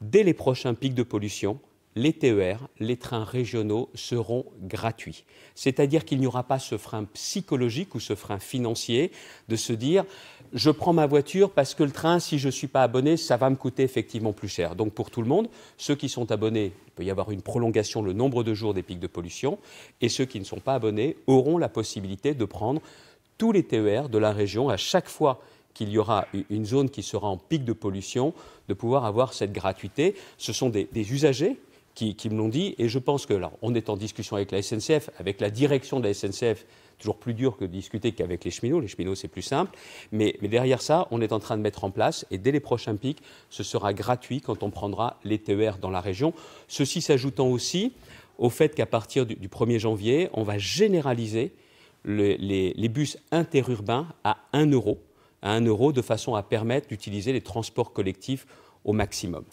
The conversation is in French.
Dès les prochains pics de pollution, les TER, les trains régionaux seront gratuits. C'est-à-dire qu'il n'y aura pas ce frein psychologique ou ce frein financier de se dire je prends ma voiture parce que le train, si je ne suis pas abonné, ça va me coûter effectivement plus cher. Donc pour tout le monde, ceux qui sont abonnés, il peut y avoir une prolongation le nombre de jours des pics de pollution, et ceux qui ne sont pas abonnés auront la possibilité de prendre tous les TER de la région à chaque fois qu'il y aura une zone qui sera en pic de pollution, de pouvoir avoir cette gratuité. Ce sont des, usagers qui, me l'ont dit, et je pense que là, on est en discussion avec la SNCF, avec la direction de la SNCF, toujours plus dur que de discuter qu'avec les cheminots. Les cheminots, c'est plus simple. Mais, derrière ça, on est en train de mettre en place, et dès les prochains pics, ce sera gratuit quand on prendra les TER dans la région. Ceci s'ajoutant aussi au fait qu'à partir du, 1er janvier, on va généraliser les, les, bus interurbains à 1 euro à 1 euro de façon à permettre d'utiliser les transports collectifs au maximum.